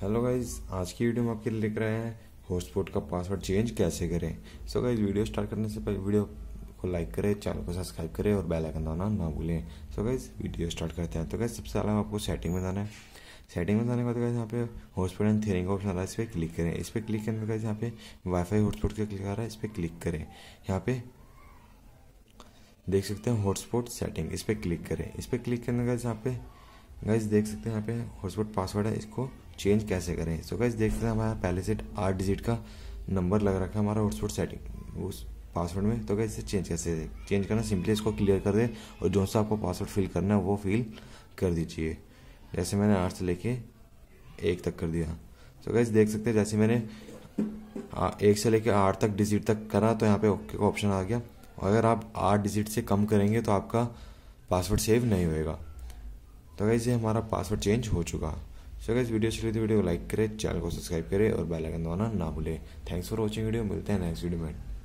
hello guys आज की video में आपके लिए लिख रहे हैं होस्टपोर्ट का पासवर्ड चेंज कैसे करें सो गाइज वीडियो स्टार्ट करने से पहले वीडियो को लाइक करें चैनल को सब्सक्राइब करें और बेल आइकन दबाना ना भूलें सो गाइज वीडियो स्टार्ट करते हैं तो गाइज सबसे पहले आपको सेटिंग में जाना है सेटिंग में जाने के बाद गाइज यहाँ पे हॉटस्पॉट एंड थियरिंग का ऑप्शन आ रहा है इस पर क्लिक करें इस पर क्लिक करने के बाद यहाँ पे वाईफाई हॉटस्पॉट का क्लिक आ रहा है इस पर क्लिक करें यहाँ पे देख सकते हैं हॉटस्पॉट सेटिंग इस पर क्लिक करें इस पर क्लिक करने के बाद यहाँ पे गाइज देख सकते हैं यहाँ पे हॉटस्पॉट पासवर्ड है इसको चेंज कैसे करें सो so गाइज देख सकते हैं हमारा पहले से आठ डिजिट का नंबर लग रखा है हमारा हॉटस्पॉट सेटिंग उस पासवर्ड में तो गाइज इसे चेंज कैसे चेंज करना सिंपली इसको क्लियर कर दें और जो सा आपको पासवर्ड फिल करना है वो फिल कर दीजिए जैसे मैंने आठ से लेके एक तक कर दिया तो so गाइज देख सकते हैं जैसे मैंने एक से लेके आठ तक डिजिट तक करा तो यहाँ पे ओके का ऑप्शन आ गया और अगर आप आठ डिजिट से कम करेंगे तो आपका पासवर्ड सेव नहीं होएगा तो गाइज़ ये हमारा पासवर्ड चेंज हो चुका सो गाइज़ वीडियो अच्छी लगी वीडियो को लाइक करें चैनल को सब्सक्राइब करें और बेल आइकन दबाना ना भूलें थैंक्स फॉर वॉचिंग वीडियो मिलते हैं नेक्स्ट वीडियो में